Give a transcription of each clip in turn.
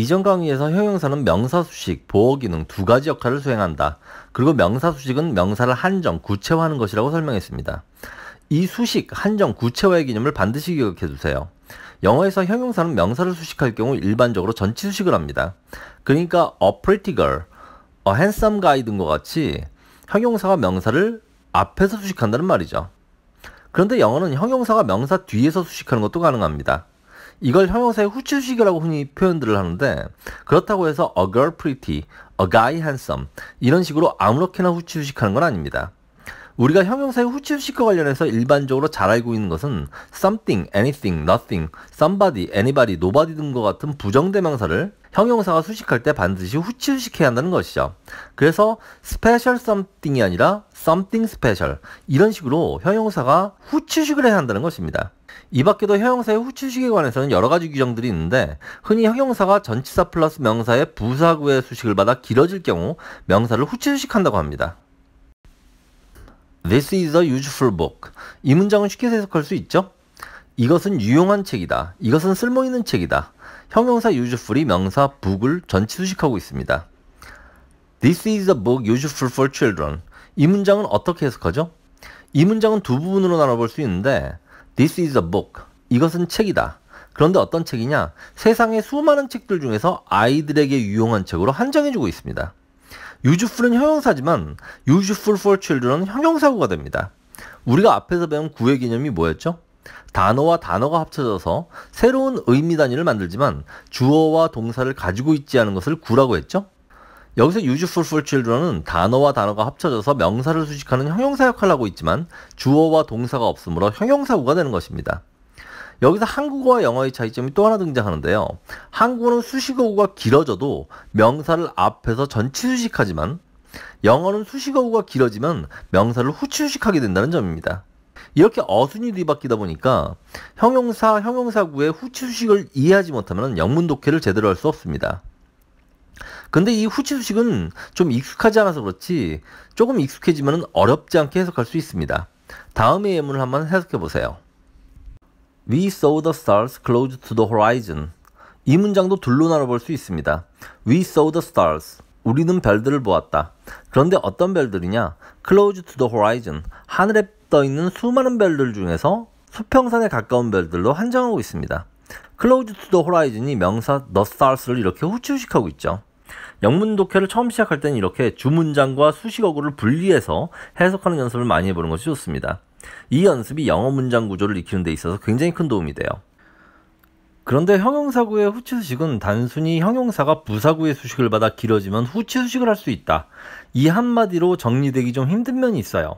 이전 강의에서 형용사는 명사수식, 보호기능두 가지 역할을 수행한다. 그리고 명사수식은 명사를 한정, 구체화하는 것이라고 설명했습니다. 이 수식, 한정, 구체화의 개념을 반드시 기억해 두세요. 영어에서 형용사는 명사를 수식할 경우 일반적으로 전치 수식을 합니다. 그러니까 a pretty girl, a handsome guy 등과 같이 형용사가 명사를 앞에서 수식한다는 말이죠. 그런데 영어는 형용사가 명사 뒤에서 수식하는 것도 가능합니다. 이걸 형용사의 후추식이라고 흔히 표현들을 하는데 그렇다고 해서 a girl pretty, a guy handsome 이런 식으로 아무렇게나 후추식하는건 아닙니다. 우리가 형용사의 후추식과 관련해서 일반적으로 잘 알고 있는 것은 something, anything, nothing, somebody, anybody, nobody 등과 같은 부정대명사를 형용사가 수식할 때 반드시 후추식해야 한다는 것이죠. 그래서 special something이 아니라 something special 이런 식으로 형용사가 후추식을 해야 한다는 것입니다. 이 밖에도 형용사의 후치식에 관해서는 여러 가지 규정들이 있는데 흔히 형용사가 전치사 플러스 명사의 부사구의 수식을 받아 길어질 경우 명사를 후추수식한다고 합니다. This is a useful book. 이 문장은 쉽게 해석할 수 있죠? 이것은 유용한 책이다. 이것은 쓸모있는 책이다. 형용사 useful이 명사 book을 전치수식하고 있습니다. This is a book useful for children. 이 문장은 어떻게 해석하죠? 이 문장은 두 부분으로 나눠볼 수 있는데 This is a book. 이것은 책이다. 그런데 어떤 책이냐? 세상의 수많은 책들 중에서 아이들에게 유용한 책으로 한정해주고 있습니다. useful은 형용사지만 useful for children은 형용사구가 됩니다. 우리가 앞에서 배운 구의 개념이 뭐였죠? 단어와 단어가 합쳐져서 새로운 의미 단위를 만들지만 주어와 동사를 가지고 있지 않은 것을 구라고 했죠? 여기서 usual for children은 단어와 단어가 합쳐져서 명사를 수식하는 형용사 역할을 하고 있지만 주어와 동사가 없으므로 형용사구가 되는 것입니다. 여기서 한국어와 영어의 차이점이 또 하나 등장하는데요. 한국어는 수식어구가 길어져도 명사를 앞에서 전치수식하지만 영어는 수식어구가 길어지면 명사를 후치수식하게 된다는 점입니다. 이렇게 어순이 뒤바뀌다 보니까 형용사, 형용사구의 후치수식을 이해하지 못하면 영문 독해를 제대로 할 수 없습니다. 근데 이 후치수식은 좀 익숙하지 않아서 그렇지 조금 익숙해지면 어렵지 않게 해석할 수 있습니다. 다음의 예문을 한번 해석해 보세요. We saw the stars close to the horizon. 이 문장도 둘로 나눠볼 수 있습니다. We saw the stars. 우리는 별들을 보았다. 그런데 어떤 별들이냐? Close to the horizon. 하늘에 떠 있는 수많은 별들 중에서 수평선에 가까운 별들로 한정하고 있습니다. Close to the horizon이 명사 the stars를 이렇게 후치후식하고 있죠. 영문 독해를 처음 시작할 때는 이렇게 주문장과 수식어구를 분리해서 해석하는 연습을 많이 해보는 것이 좋습니다. 이 연습이 영어 문장 구조를 익히는 데 있어서 굉장히 큰 도움이 돼요. 그런데 형용사구의 후치수식은 단순히 형용사가 부사구의 수식을 받아 길어지면 후치수식을 할 수 있다. 이 한마디로 정리되기 좀 힘든 면이 있어요.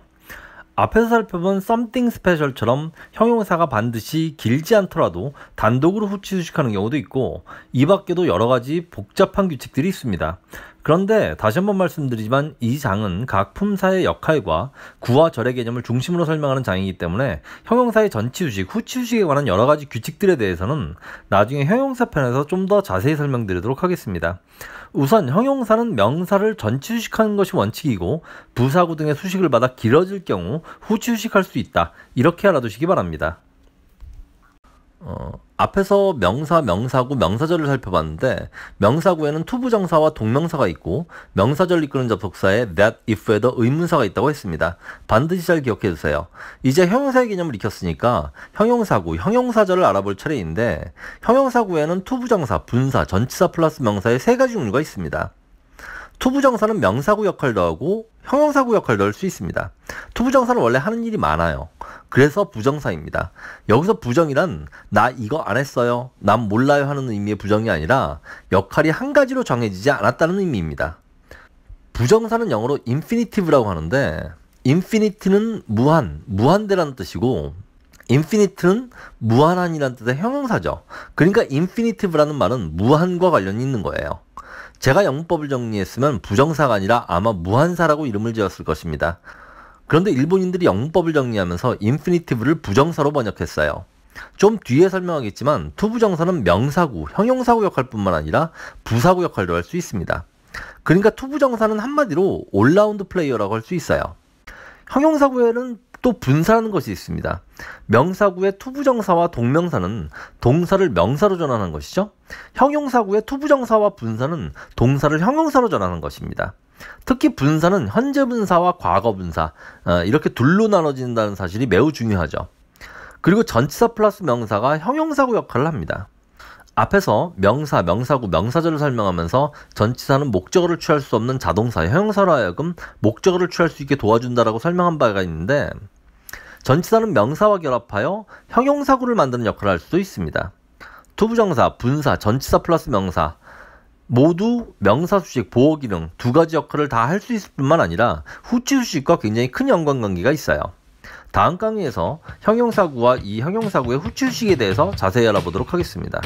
앞에서 살펴본 something special처럼 형용사가 반드시 길지 않더라도 단독으로 후치수식하는 경우도 있고 이 밖에도 여러가지 복잡한 규칙들이 있습니다. 그런데 다시 한번 말씀드리지만 이 장은 각 품사의 역할과 구와 절의 개념을 중심으로 설명하는 장이기 때문에 형용사의 전치휴식, 후치휴식에 관한 여러 가지 규칙들에 대해서는 나중에 형용사 편에서 좀 더 자세히 설명드리도록 하겠습니다. 우선 형용사는 명사를 전치휴식하는 것이 원칙이고 부사구 등의 수식을 받아 길어질 경우 후치휴식할 수 있다. 이렇게 알아두시기 바랍니다. 어, 앞에서 명사, 명사구, 명사절을 살펴봤는데 명사구에는 투부정사와 동명사가 있고 명사절 이끄는 접속사에 that, if에 도 의문사가 있다고 했습니다. 반드시 잘 기억해 주세요. 이제 형용사의 개념을 익혔으니까 형용사구, 형용사절을 알아볼 차례인데 형용사구에는 투부정사, 분사, 전치사 플러스 명사의 세 가지 종류가 있습니다. 투부정사는 명사구 역할도 하고 형용사구 역할을 넣을 수 있습니다. 투부정사는 원래 하는 일이 많아요. 그래서 부정사입니다. 여기서 부정이란 나 이거 안 했어요. 난 몰라요 하는 의미의 부정이 아니라 역할이 한 가지로 정해지지 않았다는 의미입니다. 부정사는 영어로 infinitive라고 하는데 infinity는 무한, 무한대라는 뜻이고 infinite는 무한한이라는 뜻의 형용사죠. 그러니까 infinitive라는 말은 무한과 관련이 있는 거예요. 제가 영문법을 정리했으면 부정사가 아니라 아마 무한사라고 이름을 지었을 것입니다. 그런데 일본인들이 영문법을 정리하면서 인피니티브를 부정사로 번역했어요. 좀 뒤에 설명하겠지만 투부정사는 명사구, 형용사구 역할 뿐만 아니라 부사구 역할도 할 수 있습니다. 그러니까 투부정사는 한마디로 올라운드 플레이어라고 할 수 있어요. 형용사구에는 또 분사라는 것이 있습니다. 명사구의 투부정사와 동명사는 동사를 명사로 전환한 것이죠. 형용사구의 투부정사와 분사는 동사를 형용사로 전환한 것입니다. 특히 분사는 현재 분사와 과거 분사 어, 이렇게 둘로 나눠진다는 사실이 매우 중요하죠. 그리고 전치사 플러스 명사가 형용사구 역할을 합니다. 앞에서 명사, 명사구, 명사절을 설명하면서 전치사는 목적어를 취할 수 없는 자동사, 형용사로 하여금 목적어를 취할 수 있게 도와준다라고 설명한 바가 있는데 전치사는 명사와 결합하여 형용사구를 만드는 역할을 할수도 있습니다. 투부정사, 분사, 전치사 플러스 명사 모두 명사수식, 보호기능 두 가지 역할을 다 할 수 있을 뿐만 아니라 후치수식과 굉장히 큰 연관관계가 있어요. 다음 강의에서 형용사구와 이 형용사구의 후치수식에 대해서 자세히 알아보도록 하겠습니다.